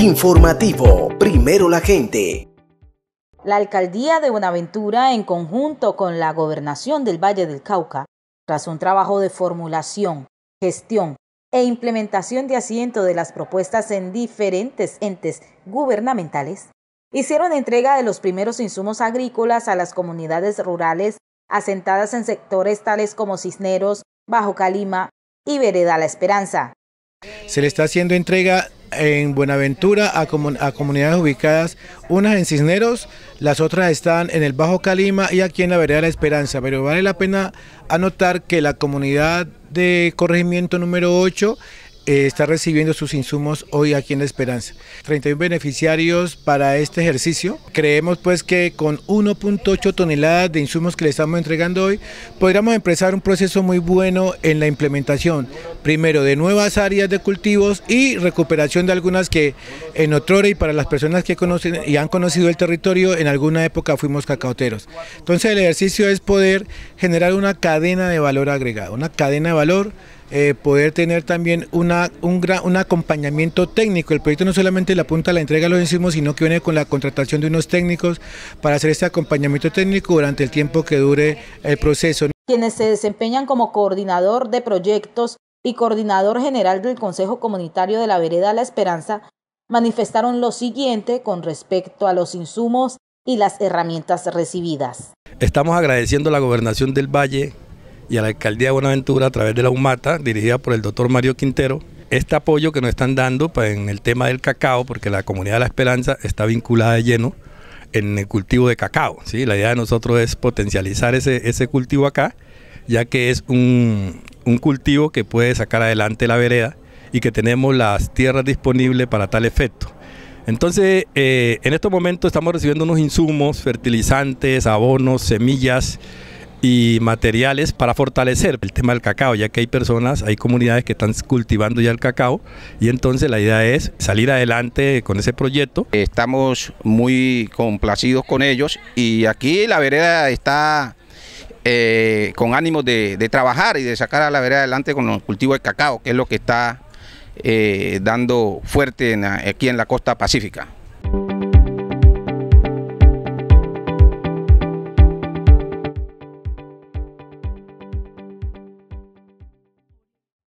Informativo, primero la gente. La alcaldía de Buenaventura, en conjunto con la gobernación del Valle del Cauca, tras un trabajo de formulación, gestión e implementación de asiento de las propuestas en diferentes entes gubernamentales, hicieron entrega de los primeros insumos agrícolas a las comunidades rurales asentadas en sectores tales como Cisneros, Bajo Calima y Vereda La Esperanza. Se le está haciendo entrega en Buenaventura a, comunidades ubicadas, unas en Cisneros, las otras están en el Bajo Calima y aquí en la Vereda la Esperanza. Pero vale la pena anotar que la comunidad de corregimiento número 8 eh, está recibiendo sus insumos hoy aquí en La Esperanza. 31 beneficiarios para este ejercicio. Creemos pues que con 1.8 toneladas de insumos que le estamos entregando hoy, podríamos empezar un proceso muy bueno en la implementación, primero de nuevas áreas de cultivos y recuperación de algunas que en otrora y para las personas que conocen y han conocido el territorio, en alguna época fuimos cacaoteros. Entonces el ejercicio es poder generar una cadena de valor agregado, una cadena de valor eh, poder tener también un, acompañamiento técnico. El proyecto no solamente le apunta a la entrega de los insumos, sino que viene con la contratación de unos técnicos para hacer este acompañamiento técnico durante el tiempo que dure el proceso. Quienes se desempeñan como coordinador de proyectos y coordinador general del Consejo Comunitario de la Vereda La Esperanza, manifestaron lo siguiente con respecto a los insumos y las herramientas recibidas. Estamos agradeciendo a la gobernación del Valle y a la alcaldía de Buenaventura a través de la UMATA, dirigida por el doctor Mario Quintero, este apoyo que nos están dando pues, en el tema del cacao, porque la comunidad de la esperanza está vinculada de lleno en el cultivo de cacao. ¿sí? La idea de nosotros es potencializar ese, ese cultivo acá, ya que es un, cultivo que puede sacar adelante la vereda y que tenemos las tierras disponibles para tal efecto. Entonces, eh, en estos momentos estamos recibiendo unos insumos, fertilizantes, abonos, semillas, y materiales para fortalecer el tema del cacao, ya que hay personas, hay comunidades que están cultivando ya el cacao y entonces la idea es salir adelante con ese proyecto. Estamos muy complacidos con ellos y aquí la vereda está eh, con ánimos de, trabajar y de sacar a la vereda adelante con los cultivos de cacao, que es lo que está eh, dando fuerte aquí en la costa pacífica.